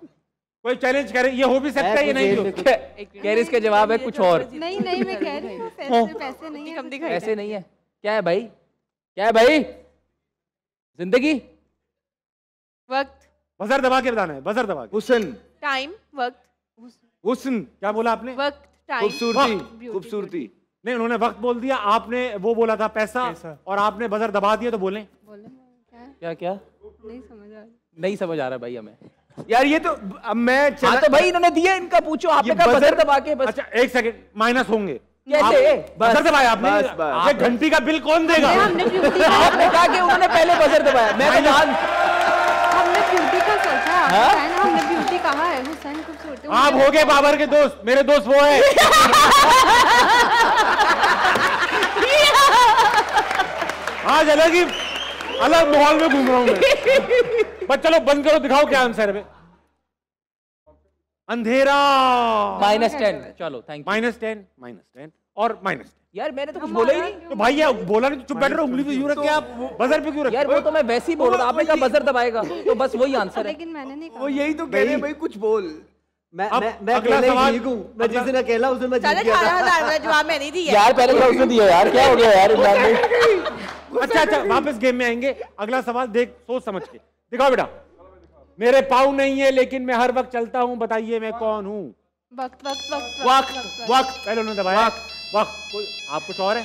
S1: कोई चैलेंज करे ये हो भी सकता है ये नहीं
S2: कह रही इसका जवाब है कुछ और नहीं नहीं मैं कह रही हूँ पैसे नहीं है कम दिखाई पैसे नहीं है क्या है भाई क्या है भाई जिंदगी
S4: वक्त
S1: बजर दबा के बताना है बजर दबा हुसन
S4: टाइम वक्त
S1: हुसन क्या बोला आपने वक्त
S4: खूबसूरती खूबसूरती
S1: नहीं उन्होंने वक्त बोल दिया आपने वो बोला था पैसा और आपने बजर दबा दिया तो बोले
S2: क्या क्या नहीं समझ आ रहा नहीं समझ आ रहा भाई हमें
S1: यार ये तो अब मैं चला... हाँ तो भाई इन्होंने दिए इनका पूछो आपने कहा बजर दबा के बस अच्छा एक सेकंड माइनस होंगे कैसे बजर दबाया आपने बस, ये अच्छा, घंटी का बिल कौन देगा हमने आपने कहा कि उन्होंने पहले बजर दबाया मैं तो जान हमने ब्यूटी
S3: का सोचा हाँ? हमने ब्यूटी कहा है हुसैन आप हो गए बाबर के
S1: दोस्त मेरे दोस्त वो है आज अलग ही अलग माहौल में घूम रहा हूं मैं बस चलो बंद करो दिखाओ क्या आंसर है अंधेरा माइनस टेन चलो thank minus ten minus ten और माइनस
S2: यार मैंने तो कुछ बोला ही नहीं
S1: तो भाई यार बोला नहीं चुप बैठ
S2: रहे उंगली तो- पे क्यों रखे आप बजर पे क्यों रखे यार वो तो मैं वैसे ही बोल रहा आपने कहा बजर दबाएगा तो बस
S1: वही आंसर
S3: है लेकिन मैंने नहीं कहा वो यही तो कह रहे हैं भाई कुछ बोल अगला
S1: सवाल देख सोच समझ के दिखाओ बेटा मेरे पाव नहीं है लेकिन मैं हर वक्त चलता हूँ बताइए मैं कौन हूँ
S3: वक्त पहले उन्होंने दबाया वक्त आप कुछ और है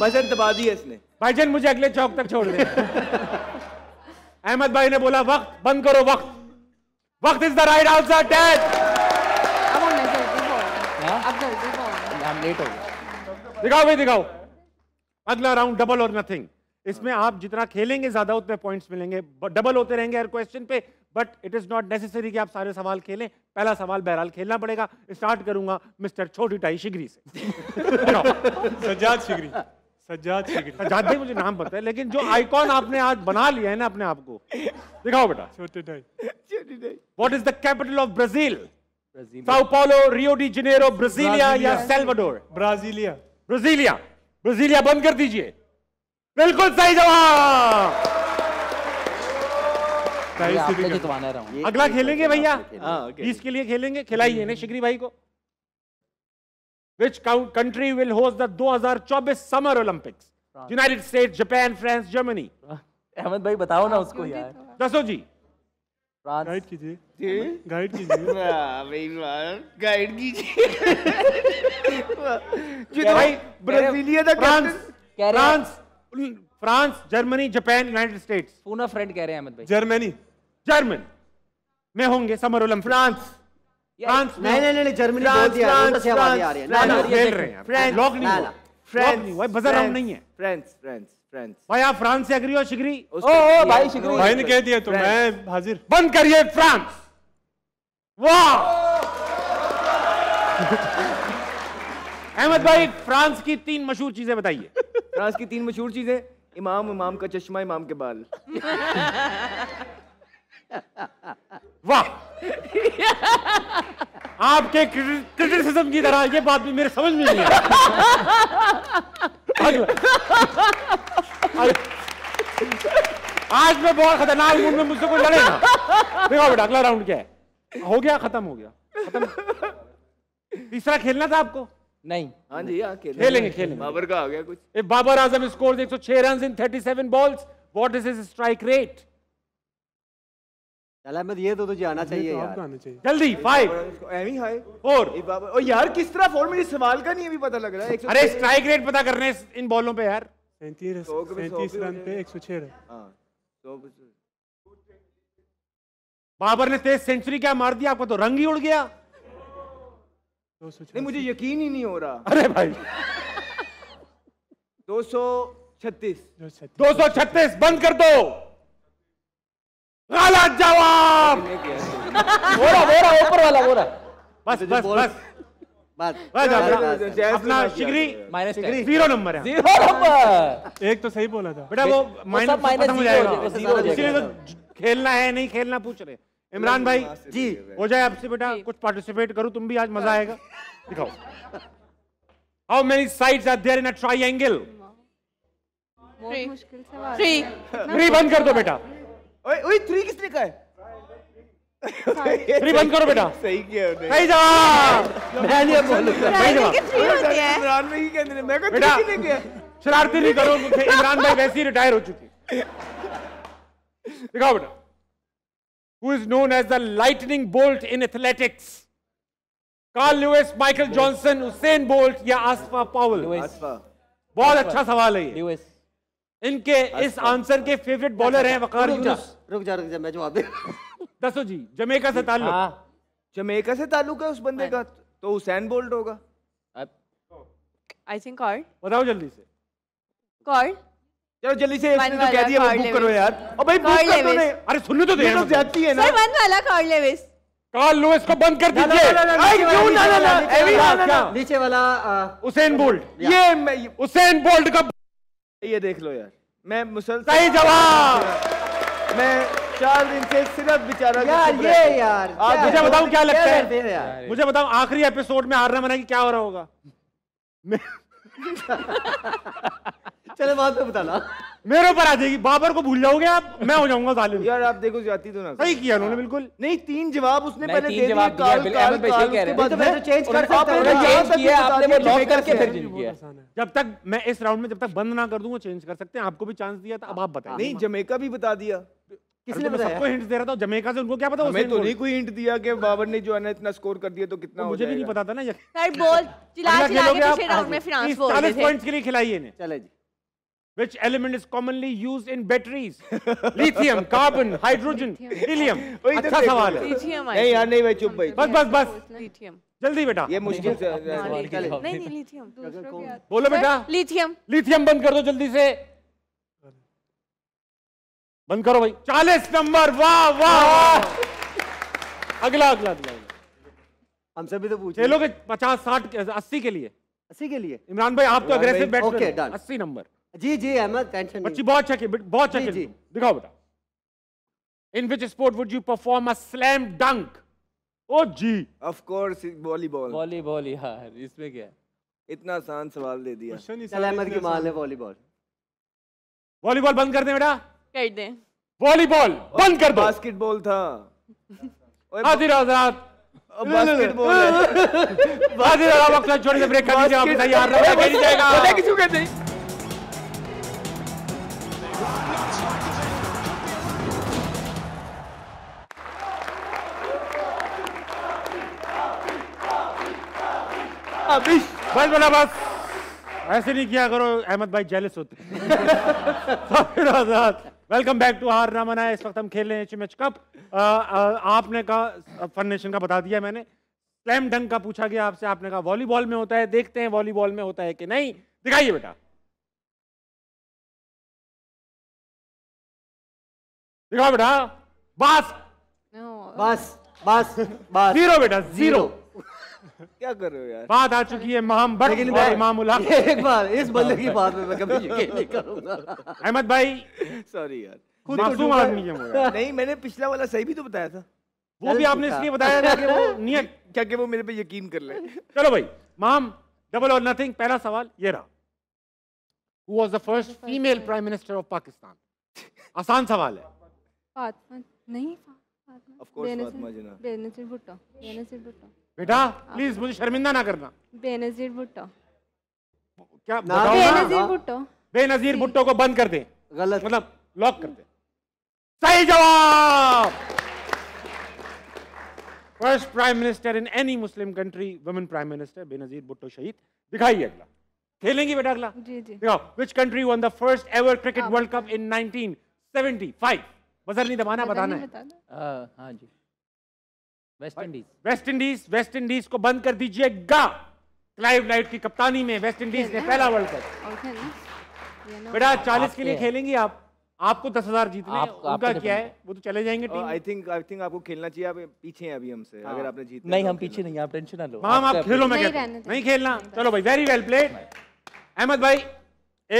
S3: भजन दबा
S1: दिया इसने भाईजन मुझे अगले चौक तक छोड़ दे अहमद भाई ने बोला वक्त बंद करो वक्त वक्त is the right answer dead
S2: अब हम जल्दी बोल अब जल्दी बोल हम लेट हो गए
S1: दिखाओ भाई दिखाओ अगला राउंड डबल और नथिंग इसमें आप जितना खेलेंगे ज्यादा उतने पॉइंट्स मिलेंगे डबल होते रहेंगे हर क्वेश्चन पे but it is not necessary कि आप सारे सवाल खेलें पहला सवाल बहरहाल खेलना पड़ेगा स्टार्ट करूंगा मिस्टर छोटी टाई शिगरी से सज्जाद शिगरी सज्जाद सज्जाद भाई मुझे नाम पता है लेकिन जो आइकॉन आपने आज बना लिया है ना अपने आप को दिखाओ बेटा छोटे भाई
S3: छोटे भाई
S1: what is the capital of Brazil
S3: Brazil Sao
S1: Paulo Rio de Janeiro Brasilia या सेल्वाडोर ब्राजीलिया ब्राजीलिया ब्राजीलिया बंद कर दीजिए बिल्कुल सही जवाब
S2: अगला खेलेंगे भैया हाँ,
S1: हाँ, इसके लिए खेलेंगे खिलाइए ना शिकरी भाई को which country will host the 2024 summer Olympics United State Japan France Germany Ahmed भाई बताओ ना उसको यार
S3: तो- दसो जी गाइड कीजिए जी गाइड कीजिए गाइड कीजिए भाई ब्राजीलिया था
S1: France France France Germany Japan United States Poona friend कह रहे हैं अहमद भाई जर्मनी जर्मन में होंगे समर ओलंपिक फ्रांस फ्रांस नहीं नहीं नहीं जर्मनी बोल दिया आवाज आ रही है ना ना खेल रहे हैं लॉक नहीं हुआ नहीं बजर राउंड नहीं
S3: है
S1: भाई आप फ्रांस से हो शिगरी ओ ओ भाई शिगरी भाई ने कह दिया तो मैं हाजिर बंद करिए फ्रांस वाह
S3: अहमद भाई फ्रांस की तीन मशहूर चीजें बताइए फ्रांस की तीन मशहूर चीजें इमाम इमाम का चश्मा इमाम के बाल वाह
S1: आपके क्रिटिसिज्म की तरह ये बात भी मेरे समझ में नहीं आई आज मैं बहुत खतरनाक मूड में मुझसे कोई लड़ेगा देखो बेटा अगला राउंड क्या है हो गया खत्म हो गया तीसरा खेलना था आपको
S3: नहीं हाँ जी हाँ खेलेंगे खेलेंगे, बाबर का आ गया
S1: कुछ बाबर आजम स्कोर छह run in thirty seven balls what is is strike rate
S4: चल अहमद ये तो तुझे आना चाहिए तो यार जल्दी फाइव एमी हाय फोर ओ यार
S3: किस तरह फोर मेरे सवाल का नहीं अभी पता लग रहा है अरे स्ट्राइक रेट पता कर रहे हैं
S1: इन बॉलों पे यार
S3: 37 37 रन पे 106 रन हां तो
S1: बाबर ने तेज सेंचुरी क्या मार दिया आपको तो रंग ही उड़ गया
S3: नहीं मुझे यकीन ही नहीं हो रहा अरे भाई दो सौ छत्तीस दो सौ छत्तीस बंद कर दो गलत जवाब
S1: बोरा बोरा ऊपर वाला
S3: बोरा बस
S1: बस
S4: बस ट्राइंगल एक
S1: तो सही बोला था बेटा तो खेलना है नहीं खेलना पूछ रहे इमरान भाई जी हो जाए आपसे बेटा कुछ पार्टिसिपेट तुम भी आज मजा आएगा बंद
S3: कर दो बेटा ओए ओए थ्री किसने कहा है
S4: थ्री बंद करो बेटा
S3: सही किया सही जवाब मैं नहीं बोलूंगा सही जवाब इमरान में ही कहने मैं कहा बेटा किसने किया
S1: शरारती नहीं करो मुझे इमरान भाई वैसे ही रिटायर हो चुके दिखाओ बेटा who is known as the lightning bolt in athletics Carl Lewis Michael Johnson Usain Bolt या आसफा पावल बहुत अच्छा सवाल है लुइस इनके इस आंसर के फेवरेट बॉलर हैं वकार यूनुस रुक
S3: जा रुक जा मैं जवाब दे दसो जी जमेका से ताल्लुक हां जमेका से ताल्लुक है उस बंदे का तो हुसैन बोल्ड होगा आई थिंक कॉर्ड बताओ जल्दी से कॉर्ड चलो जल्दी से इसने तो कह दिया बुक करो यार और भाई बुक कर दो
S1: अरे सुनने तो दे तो जाती है ना सर वन
S2: वाला कॉर्ड लेविस कॉल लो इसको बंद कर
S3: दीजिए
S1: क्यों ना ना ना
S3: नीचे वाला हाँ, हुसैन बोल्ड ये हुसैन बोल्ड का ये देख लो यार मैं मुसल सही जवाब मैं चार दिन से सिर्फ बेचारा
S4: यार ये यार आप मुझे बताओ क्या लगता है
S3: मुझे बताओ
S1: आखिरी एपिसोड में हारना मना कि क्या हो रहा होगा चले बात में बताना मेरे ऊपर आ जाएगी बाबर को भूल जाओगे आप मैं हो जाऊंगा जालिम यार आप देखो जाती तो ना सही किया उन्होंने हाँ। बिल्कुल नहीं तीन जवाब उसने पहले दे दिए काल काल काल उसके बाद मैं तो चेंज कर सकता हूं आपने चेंज किया आपने वो लॉक करके फिर चेंज किया जब तक मैं इस राउंड में जब तक बंद ना कर दूं वो चेंज कर सकते हैं आपको भी चांस दिया था अब आप बताएं नहीं
S3: जमैका भी बता दिया किसने तो बताया सबको हिंट
S1: दे रहा था जमैका से उनको क्या पता हमें तो नहीं कोई हिंट दिया कि बाबर ने जो है ना इतना स्कोर कर दिया तो कितना मुझे भी नहीं पता था ना यार
S3: के
S1: पिछले राउंड में बोल 40 पॉइंट्स के लिए खिलाई ने चले जी Which element is commonly used in batteries? Lithium, carbon, hydrogen, helium. तो अच्छा सवाल है। नहीं यार नहीं मैं चुप भाई। तो बस बस बस। लिथियम। जल्दी बेटा। ये मुश्किल से हाँ, नहीं नहीं
S3: लिथियम। बोलो बेटा। लिथियम।
S1: लिथियम बंद कर दो जल्दी से। बंद करो भाई। चालीस नंबर वाह वाह। अगला अगला अगला। हमसे भी तो पूछे। चलोगे पचास साठ अस्सी के लिए। अस्सी के लिए। इमरान भाई आप तो अग्रेसिव बैट ओके डन। अस्सी नंबर। जी जी अहमद टेंशन बच्ची बहुत चेक बहुत चेक दिखाओ बेटा in which sport would you perform a slam dunk ओ जी
S3: ऑफ कोर्स वॉलीबॉल वॉलीबॉल यार इसमें क्या है इतना आसान सवाल दे दिया चल अहमद की मान ले वॉलीबॉल वॉलीबॉल बंद कर दे बेटा कर दे वॉलीबॉल बंद कर दो बास्केटबॉल था हाजिर हजरत बास्केटबॉल आधी रात वक्त छोड़ के ब्रेक कर दीजिए आप आइए हार रहा है कहीं जाएगा पता किसको कहते हैं
S1: बस बोला बस ऐसे नहीं किया करो अहमद भाई जेलिस होते वेलकम बैक टू हार ना मना इस वक्त हम खेल रहे हैं एच कप आपने कहा फन का बता दिया मैंने स्लैम डंग का पूछा गया आपसे आपने कहा वॉलीबॉल में होता है देखते हैं वॉलीबॉल में होता है कि नहीं दिखाइए बेटा
S3: दिखाओ बेटा बस बस बस बस जीरो बेटा जीरो क्या कर रहे हो यार बात आ
S1: चुकी है इमाम भट्ट और इमाम उलहक एक बार इस बंदे की बात में मैं कभी यकीन नहीं करूंगा
S3: अहमद भाई सॉरी यार खुद मासूम आदमी है वो नहीं मैंने पिछला वाला सही भी तो बताया था
S1: वो भी आपने इसलिए बताया था कि वो
S3: नियत क्या कि वो मेरे पे
S1: यकीन कर ले चलो भाई माम डबल और नथिंग पहला सवाल ये रहा who was the first female prime minister of Pakistan आसान सवाल है
S2: फातिमा नहीं फातिमा ऑफ कोर्स फातिमा जना बेनजीर भुट्टो बेनजीर भुट्टो
S1: बेटा प्लीज मुझे शर्मिंदा ना करना
S2: बेनजीर भुट्टो
S1: क्या बेनजीर भुट्टो बेनजीर भुट्टो को बंद कर दे गलत मतलब लॉक कर दे सही जवाब first prime minister in any Muslim country women prime minister Benazir Bhutto शहीद दिखाइए अगला खेलेंगी बेटा अगला जी जी which country won the first ever cricket world cup in 1975 buzzer नहीं दबाना बताना है
S2: हाँ,
S1: हाँ जी West Indies West Indies West Indies को बंद कर दीजिए गा क्लाइव नाइट की कप्तानी में वेस्ट इंडीज ने पहला वर्ल्ड कप बेटा चालीस के लिए खेलेंगे आप आपको दस हजार जीतने आप, उनका तो क्या है वो तो चले जाएंगे team I
S3: think I think आपको खेलना चाहिए आप पीछे हैं अभी हमसे हाँ। अगर आपने जीत नहीं तो हम
S1: पीछे
S2: नहीं आप
S3: टेंशन ना लो
S1: मैम हाँ, आप खेलो मैं कहता नहीं
S3: खेलना चलो भाई वेरी वेल प्लेड अहमद भाई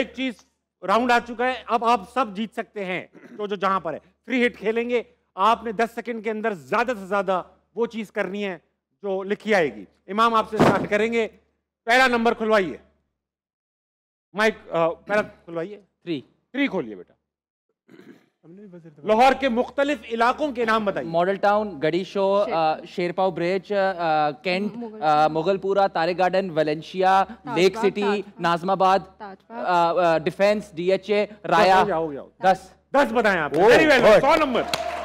S1: एक चीज राउंड आ चुका है अब आप सब जीत सकते हैं तो जो जहां पर है फ्री हिट खेलेंगे आपने 10 सेकंड के अंदर ज्यादा से ज्यादा वो चीज़ करनी है जो लिखी आएगी इमाम आपसे स्टार्ट करेंगे पहला नंबर खुलवाइए माइक
S2: पहला खुलवाइए थ्री थ्री खोलिए बेटा लाहौर के मुख्तलिफ इलाकों के नाम बताइए मॉडल टाउन गड़ी शो शेरपाव ब्रिज कैंट मुगलपुरा तारे Garden Valencia Lake City Nazimabad defence DHA Raya दस दस बताए आप वेरी वेल सौ नंबर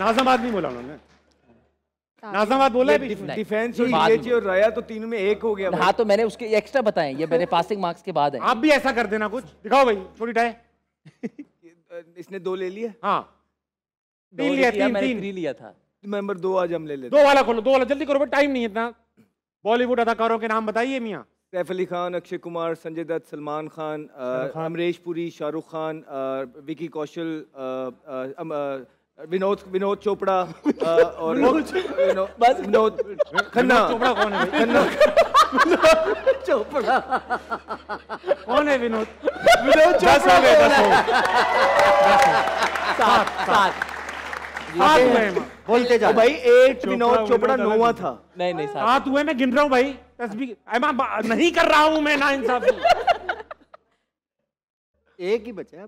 S3: नाजामाबाद नहीं बोला उन्होंने
S1: हाँ। नाजामाबाद बोला है
S3: डिफेंस और यूएचए और राया तो तीनों में एक हो गया हाँ तो मैंने उसके एक्स्ट्रा
S2: बताए ये मेरे पासिंग मार्क्स के बाद है आप भी ऐसा कर देना कुछ दिखाओ भाई छोटी टाए
S3: इसने दो ले लिए हाँ तीन लिया तीन तीन लिया था मेंबर दो आज हम ले लेते दो वाला
S1: खोलो दो वाला जल्दी करो टाइम नहीं है इतना बॉलीवुड अदाकारों के नाम बताइए मियाँ
S3: सैफ अली खान अक्षय कुमार संजय दत्त सलमान खान अमरीश पुरी शाहरुख खान विकी कौशल विनोद विनोद चोपड़ा और बस विनोद खन्ना चोपड़ा कौन है खन्ना चोपड़ा कौन है विनोद विनोद चोपड़ा
S1: साथ साथ साथ में बोलते जाओ भाई एट विनोद चोपड़ा नोवा था नहीं नहीं साथ साथ हुए मैं गिन रहा हूँ भाई तस्वीर नहीं कर रहा हूँ मैं ना इंसाफ एक ही बचा है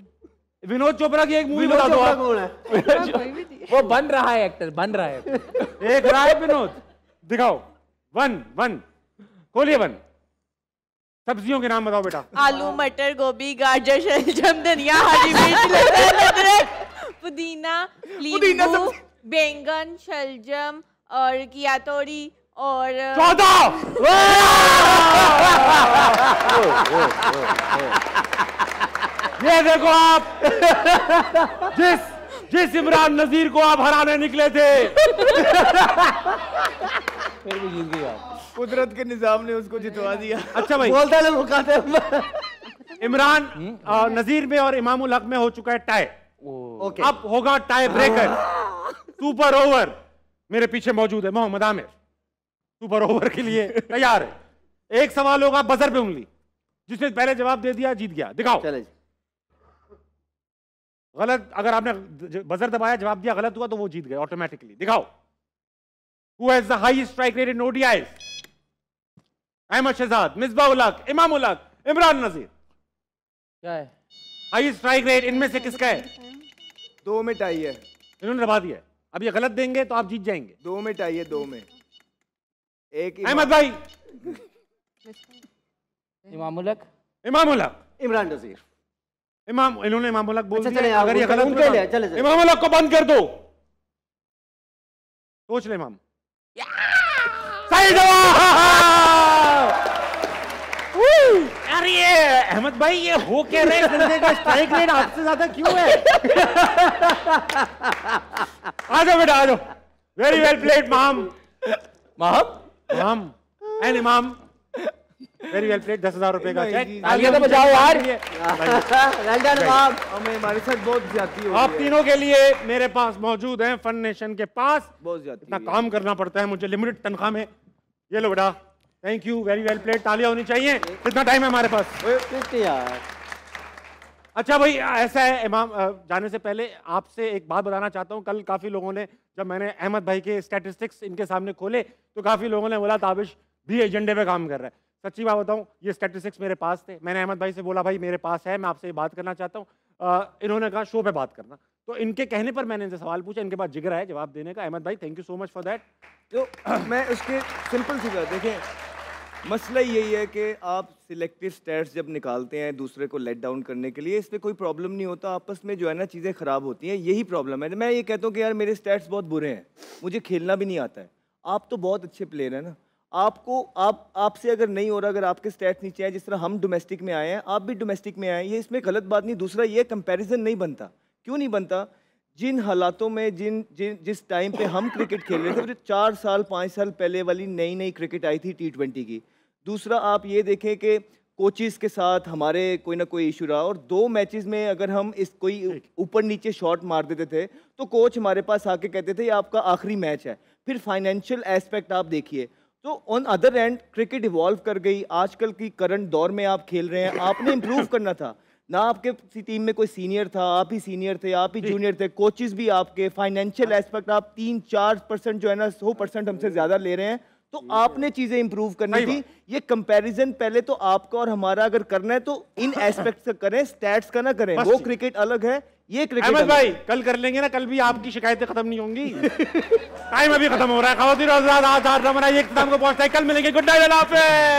S1: विनोद चोपड़ा की एक मूवी बता दो आप कौन है
S4: हाँ,
S1: वो बन रहा है एक्टर बन रहा है एक रहा है विनोद दिखाओ वन वन खोलिए वन सब्जियों के नाम बताओ बेटा आलू
S3: मटर गोभी गाजर शलजम धनिया हरी मिर्च लहसुन अदरक पुदीना नींबू बैंगन शलजम और किया तोरी और चौदह
S1: ये देखो आप
S3: जिस जिस इमरान नजीर को आप हराने निकले थे फिर भी जीत गया कुदरत के निजाम ने उसको जितवा दिया अच्छा भाई
S1: बोलता ना इमरान हम्म। नजीर में और उल हक में हो चुका है टाई ओके अब होगा टाई ब्रेकर सुपर ओवर मेरे पीछे मौजूद है मोहम्मद आमिर सुपर ओवर के लिए तैयार है एक सवाल होगा बजर पे उंगली जिसने पहले जवाब दे दिया जीत गया दिखाओ चले जी गलत अगर आपने बजर दबाया जवाब दिया गलत हुआ तो वो जीत गए ऑटोमेटिकली दिखाओ who has the highest strike rate in ODIs Ahmad Shahzad Misbah ul Haq Imam उलक इमरान नजीर क्या है हाईएस्ट स्ट्राइक रेट इनमें से किसका
S4: है
S1: दो में टाई है इन्होंने दबा दिया अब ये गलत देंगे तो आप जीत जाएंगे दो में टाई है दो में एक अहमद भाई इमाम उलक इमाम उलक इमरान नजीर इमाम इन्होंने इमाम अलग बोल अच्छा, दिया अगर ये गलत उनके तो लिए चले इमाम अलग को बंद कर दो सोच ले इमाम सही जवाब अरे ये अहमद भाई ये हो क्या रहे बंदे का स्ट्राइक रेट आपसे ज्यादा क्यों है आ जाओ बेटा आ जाओ वेरी वेल प्लेड माम माम माम एंड इमाम वेरी वेल प्लेड दस हजार रुपए का चेक आगे तो बजाओ यार वेल
S3: डन आप हमें हमारे साथ बहुत ज्यादा हो आप तीनों के
S1: लिए मेरे पास मौजूद हैं फन नेशन के पास बहुत ज्यादा इतना काम करना पड़ता है मुझे लिमिटेड तनख्वाह में ये लो बेटा thank you very well played तालियां होनी चाहिए कितना टाइम है हमारे पास यार अच्छा भाई ऐसा है इमाम जाने से पहले आपसे एक बात बताना चाहता हूँ कल काफ़ी लोगों ने जब मैंने अहमद भाई के स्टैटिस्टिक्स इनके सामने खोले तो काफ़ी लोगों ने बोला ताबिश भी एजेंडे पे काम कर रहा है सच्ची बात बताऊँ ये स्टेटिस्टिक्स मेरे पास थे मैंने अहमद भाई से बोला भाई मेरे पास है मैं आपसे ये बात करना चाहता हूँ इन्होंने कहा शो पे बात करना तो इनके कहने पर मैंने इनसे सवाल पूछा इनके पास जिगर है जवाब देने का अहमद भाई thank you so much for that
S3: तो मैं उसके सिंपल सी बात देखें मसला यही है कि आप सिलेक्टिव स्टैट्स जब निकालते हैं दूसरे को लेट डाउन करने के लिए इस पर कोई प्रॉब्लम नहीं होता आपस में जो है ना चीज़ें ख़राब होती हैं यही प्रॉब्लम है मैं ये कहता हूँ कि यार मेरे स्टैट्स बहुत बुरे हैं मुझे खेलना भी नहीं आता है आप तो बहुत अच्छे प्लेयर हैं ना आपको आप आपसे अगर नहीं हो रहा अगर आपके स्टैट्स नीचे आए जिस तरह हम डोमेस्टिक में आए हैं आप भी डोमेस्टिक में आए ये इसमें गलत बात नहीं दूसरा ये कंपैरिजन नहीं बनता क्यों नहीं बनता जिन हालातों में जिन जिन जिस टाइम पे हम क्रिकेट खेल रहे थे जो चार साल पाँच साल पहले वाली नई नई क्रिकेट आई थी टी ट्वेंटी की दूसरा आप ये देखें कि कोचिज़ के साथ हमारे कोई ना कोई इशू रहा और दो मैचेस में अगर हम इस कोई ऊपर नीचे शॉट मार देते थे तो कोच हमारे पास आके कहते थे ये आपका आखिरी मैच है फिर फाइनेंशियल एस्पेक्ट आप देखिए तो on other end cricket evolve कर गई आजकल की करंट दौर में आप खेल रहे हैं आपने इम्प्रूव करना था ना आपके टीम में कोई सीनियर था आप ही सीनियर थे आप ही जूनियर थे कोचेज भी आपके फाइनेंशियल हाँ। एस्पेक्ट आप तीन चार परसेंट जो है ना सौ परसेंट हमसे ज़्यादा ले रहे हैं तो आपने चीजें इंप्रूव करनी थी ये कंपैरिजन पहले तो आपका और हमारा अगर करना है तो इन एस्पेक्ट्स का करें स्टैट्स का ना करें वो क्रिकेट अलग है ये क्रिकेट अहमद भाई कल कर लेंगे ना कल भी आपकी शिकायतें खत्म नहीं होंगी टाइम अभी खत्म हो रहा
S1: है पहुंचता है कल मिलेंगे गुड नाइट